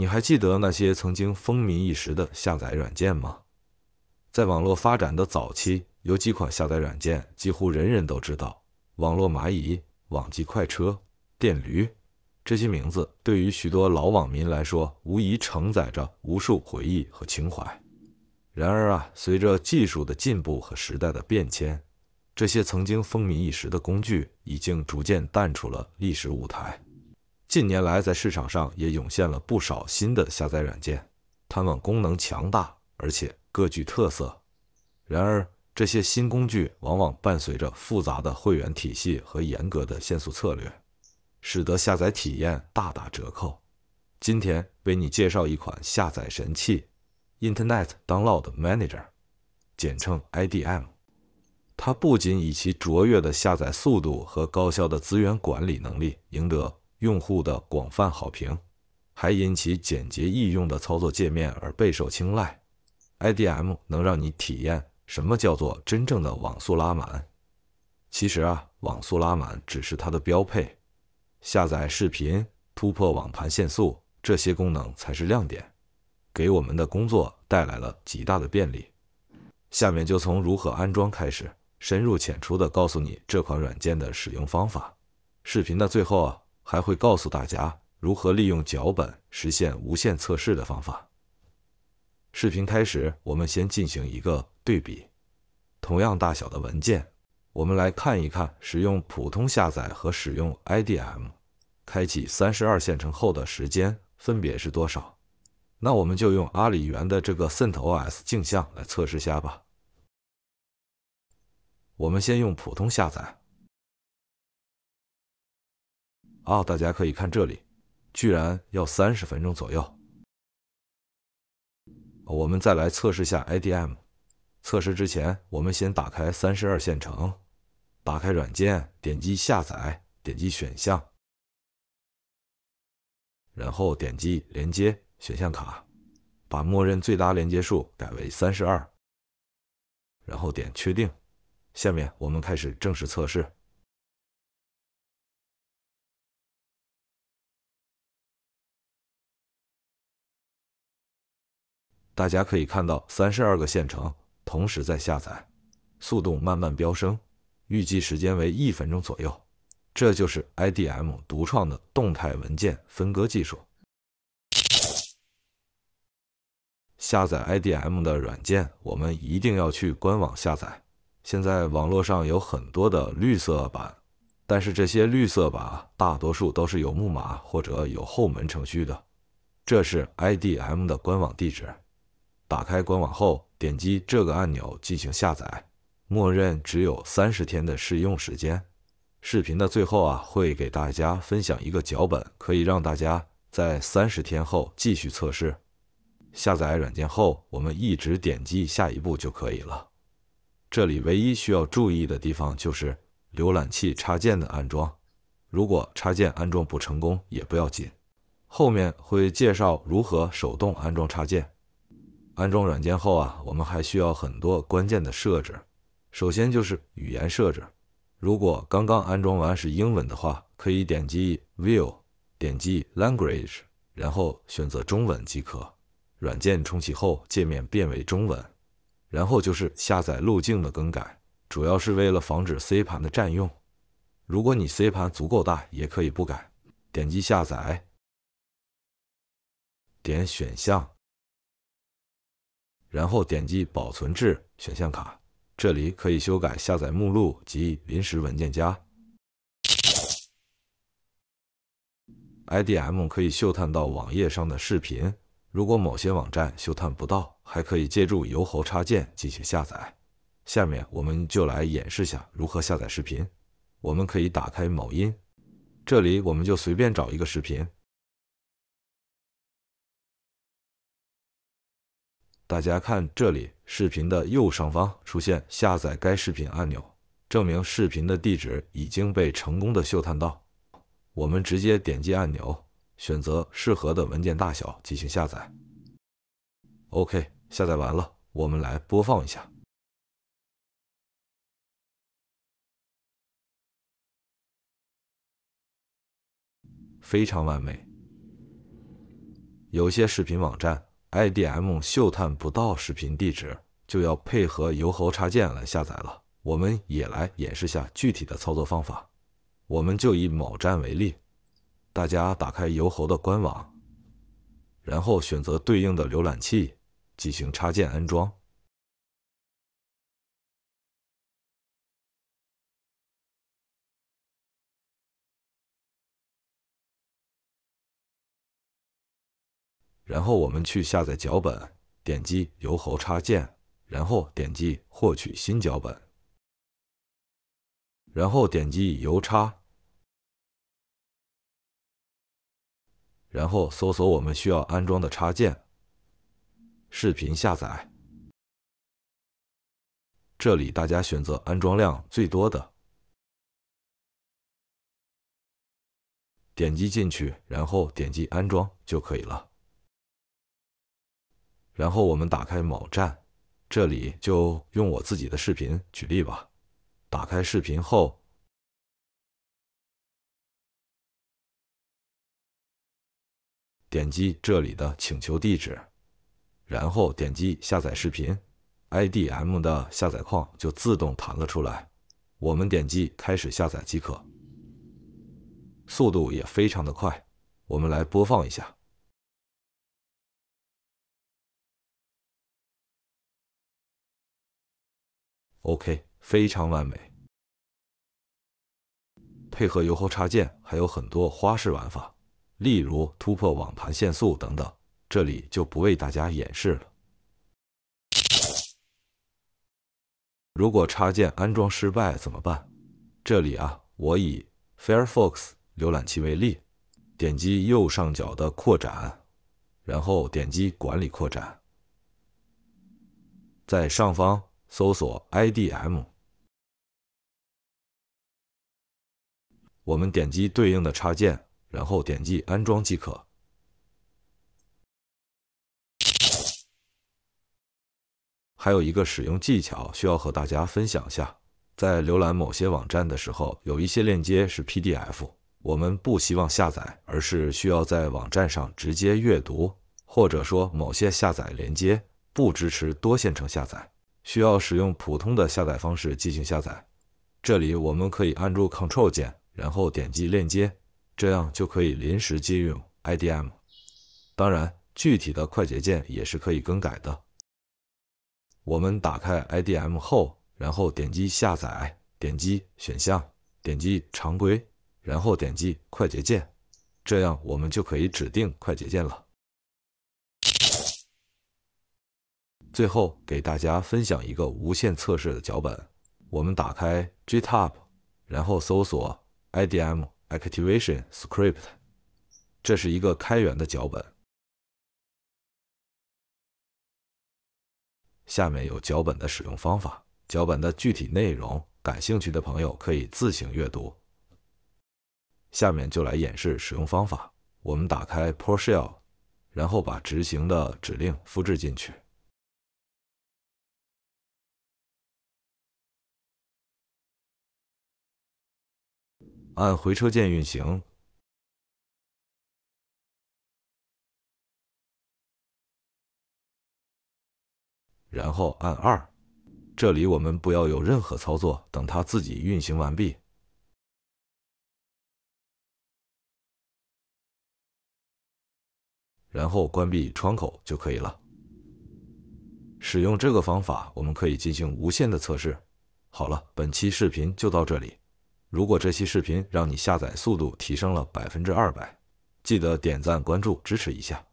你还记得那些曾经风靡一时的下载软件吗？在网络发展的早期，有几款下载软件几乎人人都知道，网络蚂蚁、网际快车、电驴这些名字，对于许多老网民来说，无疑承载着无数回忆和情怀。然而啊，随着技术的进步和时代的变迁，这些曾经风靡一时的工具已经逐渐淡出了历史舞台。近年来，在市场上也涌现了不少新的下载软件，它们功能强大，而且各具特色。然而，这些新工具往往伴随着复杂的会员体系和严格的限速策略，使得下载体验大打折扣。今天为你介绍一款下载神器 ——Internet Download Manager，简称 IDM。它不仅以其卓越的下载速度和高效的资源管理能力赢得，用户的广泛好评，还因其简洁易用的操作界面而备受青睐。IDM 能让你体验什么叫做真正的网速拉满。其实啊，网速拉满只是它的标配，下载视频、突破网盘限速这些功能才是亮点，给我们的工作带来了极大的便利。下面就从如何安装开始，深入浅出的告诉你这款软件的使用方法。视频的最后啊。还会告诉大家如何利用脚本实现无限测试的方法。视频开始，我们先进行一个对比，同样大小的文件，我们来看一看使用普通下载和使用 IDM 开启三十二线程后的时间分别是多少。那我们就用阿里云的这个 CentOS 镜像来测试下吧。我们先用普通下载。哦，大家可以看这里，居然要三十分钟左右。我们再来测试下 IDM。测试之前，我们先打开三十二线程，打开软件，点击下载，点击选项，然后点击连接选项卡，把默认最大连接数改为三十二，然后点确定。下面我们开始正式测试。大家可以看到，三十二个县城同时在下载，速度慢慢飙升，预计时间为一分钟左右。这就是 IDM 独创的动态文件分割技术。下载 IDM 的软件，我们一定要去官网下载。现在网络上有很多的绿色版，但是这些绿色版大多数都是有木马或者有后门程序的。这是 IDM 的官网地址。打开官网后，点击这个按钮进行下载，默认只有三十天的试用时间。视频的最后啊，会给大家分享一个脚本，可以让大家在三十天后继续测试。下载软件后，我们一直点击下一步就可以了。这里唯一需要注意的地方就是浏览器插件的安装，如果插件安装不成功也不要紧，后面会介绍如何手动安装插件。安装软件后啊，我们还需要很多关键的设置。首先就是语言设置，如果刚刚安装完是英文的话，可以点击 View，点击 Language，然后选择中文即可。软件重启后，界面变为中文。然后就是下载路径的更改，主要是为了防止 C 盘的占用。如果你 C 盘足够大，也可以不改。点击下载，点选项。然后点击保存至选项卡，这里可以修改下载目录及临时文件夹。IDM 可以嗅探到网页上的视频，如果某些网站嗅探不到，还可以借助油猴插件进行下载。下面我们就来演示下如何下载视频。我们可以打开某音，这里我们就随便找一个视频。大家看这里，视频的右上方出现下载该视频按钮，证明视频的地址已经被成功的嗅探到。我们直接点击按钮，选择适合的文件大小进行下载。OK，下载完了，我们来播放一下，非常完美。有些视频网站。IDM 嗅探不到视频地址，就要配合油猴插件来下载了。我们也来演示下具体的操作方法。我们就以某站为例，大家打开油猴的官网，然后选择对应的浏览器进行插件安装。然后我们去下载脚本，点击油猴插件，然后点击获取新脚本，然后点击邮插，然后搜索我们需要安装的插件，视频下载。这里大家选择安装量最多的，点击进去，然后点击安装就可以了。然后我们打开某站，这里就用我自己的视频举例吧。打开视频后，点击这里的请求地址，然后点击下载视频，IDM 的下载框就自动弹了出来。我们点击开始下载即可，速度也非常的快。我们来播放一下。OK，非常完美。配合油猴插件还有很多花式玩法，例如突破网盘限速等等，这里就不为大家演示了。如果插件安装失败怎么办？这里啊，我以 Firefox 浏览器为例，点击右上角的扩展，然后点击管理扩展，在上方。搜索 IDM，我们点击对应的插件，然后点击安装即可。还有一个使用技巧需要和大家分享下，在浏览某些网站的时候，有一些链接是 PDF，我们不希望下载，而是需要在网站上直接阅读，或者说某些下载连接不支持多线程下载。需要使用普通的下载方式进行下载。这里我们可以按住 Ctrl 键，然后点击链接，这样就可以临时借用 IDM。当然，具体的快捷键也是可以更改的。我们打开 IDM 后，然后点击下载，点击选项，点击常规，然后点击快捷键，这样我们就可以指定快捷键了。最后给大家分享一个无线测试的脚本。我们打开 GitHub，然后搜索 IDM Activation Script，这是一个开源的脚本。下面有脚本的使用方法，脚本的具体内容，感兴趣的朋友可以自行阅读。下面就来演示使用方法。我们打开 p o r s h e l l 然后把执行的指令复制进去。按回车键运行，然后按二。这里我们不要有任何操作，等它自己运行完毕，然后关闭窗口就可以了。使用这个方法，我们可以进行无限的测试。好了，本期视频就到这里。如果这期视频让你下载速度提升了百分之二百，记得点赞、关注、支持一下。